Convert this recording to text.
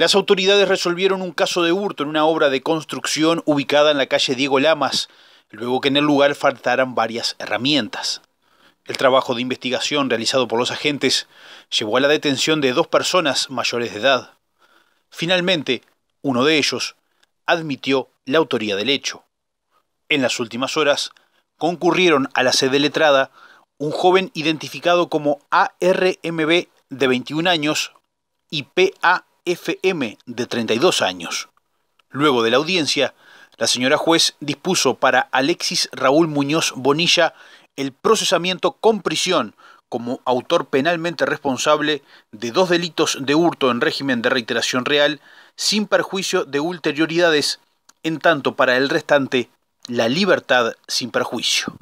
Las autoridades resolvieron un caso de hurto en una obra de construcción ubicada en la calle Diego Lamas, luego que en el lugar faltaran varias herramientas. El trabajo de investigación realizado por los agentes llevó a la detención de dos personas mayores de edad. Finalmente, uno de ellos admitió la autoría del hecho. En las últimas horas, concurrieron a la sede letrada un joven identificado como ARMB de 21 años y PA FM de 32 años. Luego de la audiencia, la señora juez dispuso para Alexis Raúl Muñoz Bonilla el procesamiento con prisión como autor penalmente responsable de dos delitos de hurto en régimen de reiteración real, sin perjuicio de ulterioridades, en tanto para el restante la libertad sin perjuicio.